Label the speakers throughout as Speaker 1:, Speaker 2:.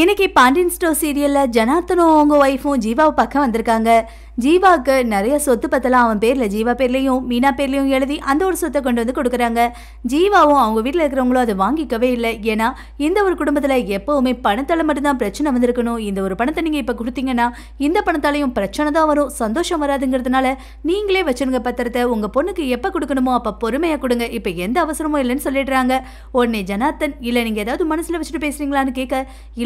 Speaker 1: இன்னைக்கு பாண்டியன் ஸ்டோர் சீரியல்ல ஜனார்த்தனும் அவங்க ஒய்ஃபும் ஜீவாவை பக்கம் வந்திருக்காங்க ஜீவாக்கு நிறைய சொத்து பத்தலாம் அவன் பேரில் ஜீவா பேர்லேயும் மீனா பேர்லேயும் எழுதி அந்த ஒரு சொத்தை கொண்டு வந்து கொடுக்குறாங்க ஜீவாவும் அவங்க வீட்டில் இருக்கிறவங்களும் அதை வாங்கிக்கவே இல்லை ஏன்னா இந்த ஒரு குடும்பத்தில் எப்போவுமே பணத்தால் மட்டும்தான் பிரச்சனை வந்திருக்கணும் இந்த ஒரு பணத்தை நீங்கள் இப்போ கொடுத்தீங்கன்னா இந்த பணத்தாலையும் பிரச்சனை தான் வரும் சந்தோஷம் வராதுங்கிறதுனால நீங்களே வச்சுருங்க பத்திரத்தை உங்கள் பொண்ணுக்கு எப்போ கொடுக்கணுமோ அப்போ பொறுமையாக கொடுங்க இப்போ எந்த அவசரமும் இல்லைன்னு சொல்லிடுறாங்க உடனே ஜனார்த்தன் இல்லை நீங்கள் ஏதாவது மனசில் வச்சுட்டு பேசுகிறீங்களான்னு கேட்க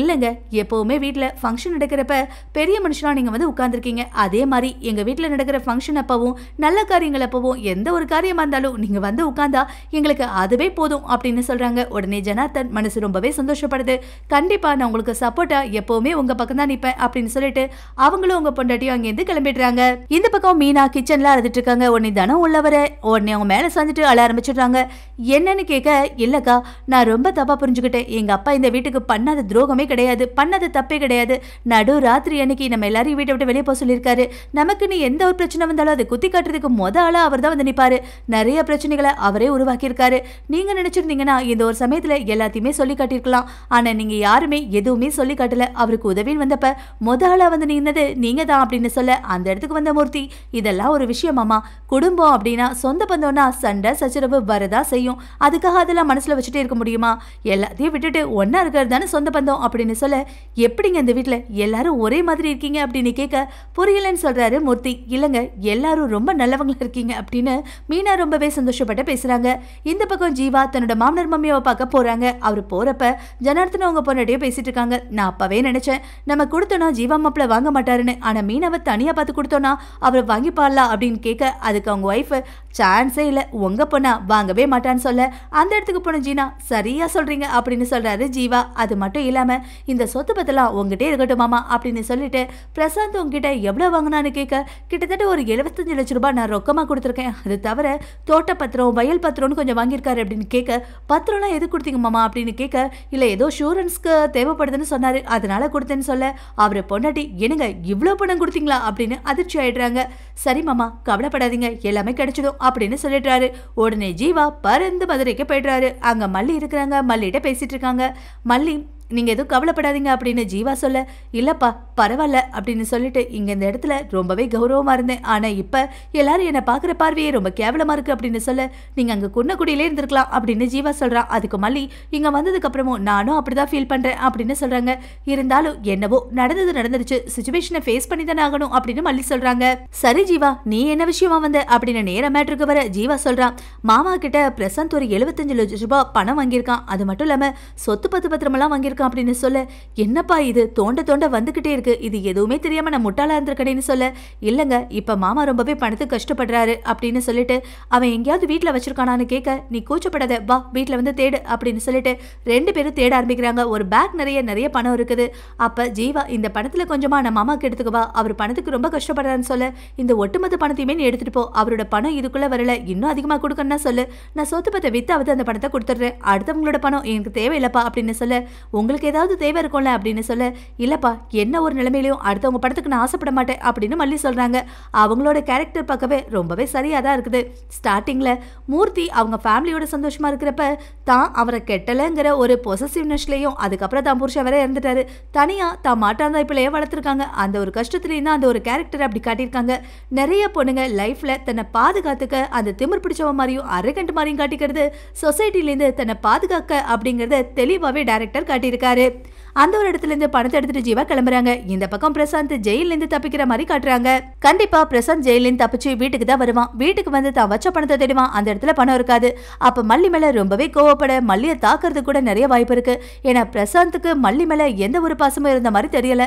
Speaker 1: இல்லைங்க எப்போவுமே வீட்டில் ஃபங்க்ஷன் நடக்கிறப்ப பெரிய மனுஷனாக நீங்கள் வந்து உட்காந்துருக்கீங்க அதே மாதிரி மாதிரி எங்கள் வீட்டில் நடக்கிற ஃபங்க்ஷன் அப்போவும் நல்ல காரியங்கள் அப்போவும் எந்த ஒரு காரியமாக இருந்தாலும் நீங்கள் வந்து உட்காந்தா எங்களுக்கு அதுவே போதும் அப்படின்னு சொல்கிறாங்க உடனே ஜனார்த்தன் மனசு ரொம்பவே சந்தோஷப்படுது கண்டிப்பாக நான் உங்களுக்கு சப்போர்ட்டாக எப்போவுமே உங்கள் பக்கம் தான் நிற்பேன் அப்படின்னு சொல்லிட்டு அவங்களும் உங்கள் பொண்டாட்டியும் அங்கேருந்து கிளம்பிடுறாங்க இந்த பக்கம் மீனா கிச்சனில் அறுதிட்டு இருக்காங்க உடனே தனம் உள்ளவரை உடனே அவங்க மேலே சாஞ்சிட்டு அழ ஆரம்பிச்சிடுறாங்க என்னன்னு கேட்க இல்லைக்கா நான் ரொம்ப தப்பாக புரிஞ்சுக்கிட்டேன் எங்கள் அப்பா இந்த வீட்டுக்கு பண்ணாத துரோகமே கிடையாது பண்ணாத தப்பே கிடையாது நடு ராத்திரி அன்னைக்கு நம்ம எல்லாரையும் வீட்டை விட்டு வெளியே போக சொல்லியிருக்காரு நமக்குன்னு எந்த ஒரு பிரச்சனை வந்தாலும் அதை குத்தி காட்டுறதுக்கு மொத ஆளாக அவர் தான் வந்து நிற்பாரு நிறைய பிரச்சனைகளை அவரே உருவாக்கியிருக்காரு நீங்கள் நினச்சிருந்தீங்கன்னா இந்த ஒரு சமயத்தில் எல்லாத்தையுமே சொல்லி காட்டியிருக்கலாம் ஆனால் நீங்கள் யாருமே எதுவுமே சொல்லி காட்டலை அவருக்கு உதவின்னு வந்தப்ப மொத ஆளாக வந்து நின்னது நீங்கள் தான் அப்படின்னு சொல்ல அந்த இடத்துக்கு வந்த மூர்த்தி இதெல்லாம் ஒரு விஷயமாமா குடும்பம் அப்படின்னா சொந்த பந்தோம்னா சண்டை சச்சரவு வரதா செய்யும் அதுக்காக அதெல்லாம் மனசில் வச்சுட்டே இருக்க முடியுமா எல்லாத்தையும் விட்டுட்டு ஒன்றா இருக்கிறது தானே சொந்த பந்தம் அப்படின்னு சொல்ல எப்படிங்க இந்த வீட்டில் எல்லாரும் ஒரே மாதிரி இருக்கீங்க அப்படின்னு கேட்க புரியலன்னு சொல்கிற சொல்றாரு மூர்த்தி இல்லைங்க எல்லாரும் ரொம்ப நல்லவங்களா இருக்கீங்க அப்படின்னு மீனா ரொம்பவே சந்தோஷப்பட்டு பேசுறாங்க இந்த பக்கம் ஜீவா தன்னோட மாமனார் மம்மியாவை பார்க்க போறாங்க அவர் போறப்ப ஜனார்த்தன அவங்க பொண்ணாட்டியே பேசிட்டு இருக்காங்க நான் அப்பவே நினைச்சேன் நம்ம கொடுத்தோம்னா ஜீவா மாப்பிள்ள வாங்க மாட்டாருன்னு ஆனா மீனாவை தனியா பார்த்து கொடுத்தோன்னா அவர் வாங்கி பாடலாம் அப்படின்னு கேட்க அதுக்கு அவங்க ஒய்ஃப் சான்ஸே இல்லை உங்க பொண்ணா வாங்கவே மாட்டான்னு சொல்ல அந்த இடத்துக்கு போன ஜீனா சரியா சொல்றீங்க அப்படின்னு சொல்றாரு ஜீவா அது மட்டும் இல்லாம இந்த சொத்து பத்தலாம் உங்ககிட்டே இருக்கட்டும் மாமா அப்படின்னு சொல்லிட்டு பிரசாந்த் உங்ககிட்ட எவ்வளவு வாங்கினான்னு அப்படின்னு கேட்க கிட்டத்தட்ட ஒரு எழுபத்தஞ்சு லட்ச ரூபாய் நான் ரொக்கமாக கொடுத்துருக்கேன் அது தவிர தோட்ட பத்திரம் வயல் பத்திரம்னு கொஞ்சம் வாங்கியிருக்காரு அப்படின்னு கேட்க பத்திரம்லாம் எது கொடுத்தீங்க மாமா அப்படின்னு கேட்க இல்லை ஏதோ ஷூரன்ஸ்க்கு தேவைப்படுதுன்னு சொன்னார் அதனால கொடுத்தேன்னு சொல்ல அவரை பொண்டாட்டி என்னங்க இவ்வளோ பணம் கொடுத்தீங்களா அப்படின்னு அதிர்ச்சி ஆயிடுறாங்க சரி மாமா கவலைப்படாதீங்க எல்லாமே கிடைச்சிடும் அப்படின்னு சொல்லிடுறாரு உடனே ஜீவா பருந்து மதுரைக்கு போயிடுறாரு அங்கே மல்லி இருக்கிறாங்க மல்லிகிட்ட பேசிகிட்டு இருக்காங்க மல்லி நீங்கள் எதுவும் கவலைப்படாதீங்க அப்படின்னு ஜீவா சொல்ல இல்லைப்பா பரவாயில்ல அப்படின்னு சொல்லிட்டு இங்கே இந்த இடத்துல ரொம்பவே கௌரவமாக இருந்தேன் ஆனால் இப்போ எல்லாரும் என்னை பார்க்குற பார்வையே ரொம்ப கேவலமாக இருக்குது அப்படின்னு சொல்ல நீங்கள் அங்கே குன்னக்குடியிலே இருந்திருக்கலாம் அப்படின்னு ஜீவா சொல்கிறான் அதுக்கு மல்லி இங்கே வந்ததுக்கப்புறமும் நானும் அப்படி தான் ஃபீல் பண்ணுறேன் அப்படின்னு சொல்கிறாங்க இருந்தாலும் என்னவோ நடந்தது நடந்துருச்சு சுச்சுவேஷனை ஃபேஸ் பண்ணி தானே ஆகணும் அப்படின்னு மல்லி சொல்கிறாங்க சரி ஜீவா நீ என்ன விஷயமா வந்த அப்படின்னு நேர மேட்ருக்கு வர ஜீவா சொல்கிறான் மாமா கிட்ட பிரசாந்த் ஒரு எழுபத்தஞ்சு லட்சம் ரூபாய் பணம் வாங்கியிருக்கான் அது மட்டும் இல்லாமல் சொத்து பத்து பத்திரமெல்லாம் வாங்கியிருக்கான் வந்திருக்கான் அப்படின்னு சொல்ல என்னப்பா இது தோண்ட தோண்ட வந்துக்கிட்டே இருக்கு இது எதுவுமே தெரியாமல் நான் முட்டாளாக இருந்திருக்கேன்னு சொல்ல இல்லைங்க இப்போ மாமா ரொம்பவே பணத்துக்கு கஷ்டப்படுறாரு அப்படின்னு சொல்லிட்டு அவன் எங்கேயாவது வீட்டில் வச்சிருக்கானான்னு கேட்க நீ கூச்சப்படாத வா வீட்டில் வந்து தேடு அப்படின்னு சொல்லிட்டு ரெண்டு பேரும் தேட ஆரம்பிக்கிறாங்க ஒரு பேக் நிறைய நிறைய பணம் இருக்குது அப்போ ஜீவா இந்த பணத்தில் கொஞ்சமாக நம்ம மாமாவுக்கு எடுத்துக்குவா அவர் பணத்துக்கு ரொம்ப கஷ்டப்படுறாருன்னு சொல்ல இந்த ஒட்டுமொத்த பணத்தையுமே நீ எடுத்துகிட்டு போ அவரோட பணம் இதுக்குள்ளே வரல இன்னும் அதிகமாக கொடுக்கணும்னா சொல்லு நான் சொத்து பத்தை விற்று அந்த பணத்தை கொடுத்துட்றேன் அடுத்தவங்களோட பணம் எனக்கு தேவையில்லப்பா அப்படின்னு சொல்ல உங்க உங்களுக்கு ஏதாவது தேவை இருக்கும்ல அப்படின்னு சொல்ல இல்லைப்பா என்ன ஒரு நிலைமையிலையும் அடுத்தவங்க படத்துக்கு நான் ஆசைப்பட மாட்டேன் அப்படின்னு மல்லி சொல்கிறாங்க அவங்களோட கேரக்டர் பார்க்கவே ரொம்பவே சரியாக தான் இருக்குது ஸ்டார்டிங்கில் மூர்த்தி அவங்க ஃபேமிலியோட சந்தோஷமாக இருக்கிறப்ப தான் அவரை கெட்டலைங்கிற ஒரு பொசசிவ்னஸ்லேயும் அதுக்கப்புறம் தான் புருஷன் வேற இறந்துட்டாரு தனியாக தான் மாட்டாந்தாய்ப்பிலையே வளர்த்துருக்காங்க அந்த ஒரு கஷ்டத்துலேயும் தான் அந்த ஒரு கேரக்டர் அப்படி காட்டியிருக்காங்க நிறைய பொண்ணுங்க லைஃப்பில் தன்னை பாதுகாத்துக்க அந்த திமிர் பிடிச்சவ மாதிரியும் அரகண்ட் மாதிரியும் காட்டிக்கிறது சொசைட்டிலேருந்து தன்னை பாதுகாக்க அப்படிங்கிறத தெளிவாகவே டேரக்டர் காட்டியிருக்காங்க ಹೇಳಿದ್ದಾರೆ அந்த ஒரு இடத்துல இருந்து பணத்தை எடுத்துட்டு ஜீவா கிளம்புறாங்க இந்த பக்கம் பிரசாந்த் ஜெயில இருந்து தப்பிக்கிற மாதிரி காட்டுறாங்க கண்டிப்பா பிரசாந்த் ஜெயில இருந்து தப்பிச்சு வீட்டுக்கு தான் வருவான் வீட்டுக்கு வந்து தான் வச்ச பணத்தை தேடுவான் அந்த இடத்துல பணம் இருக்காது அப்ப மல்லி மேல ரொம்பவே கோவப்பட மல்லியை தாக்குறது கூட நிறைய வாய்ப்பு இருக்கு ஏன்னா பிரசாந்துக்கு மல்லி மேல எந்த ஒரு பாசமும் இருந்த மாதிரி தெரியல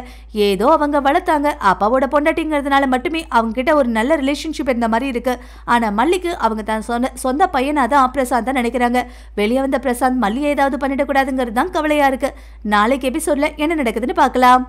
Speaker 1: ஏதோ அவங்க வளர்த்தாங்க அப்பாவோட பொண்டாட்டிங்கிறதுனால மட்டுமே அவங்க கிட்ட ஒரு நல்ல ரிலேஷன்ஷிப் இருந்த மாதிரி இருக்கு ஆனா மல்லிக்கு அவங்க தான் சொன்ன சொந்த பையனா தான் பிரசாந்த் நினைக்கிறாங்க வெளியே வந்த பிரசாந்த் மல்லியை ஏதாவது பண்ணிடக்கூடாதுங்கிறது தான் கவலையா இருக்கு நாளைக்கு சொல்ல என்ன நடக்குதுன்னு பார்க்கலாம்